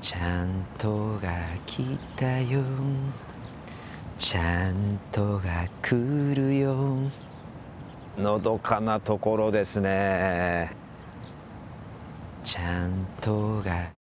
ちゃんとが来たよちゃんとが来るよのどかなところですねちゃんとが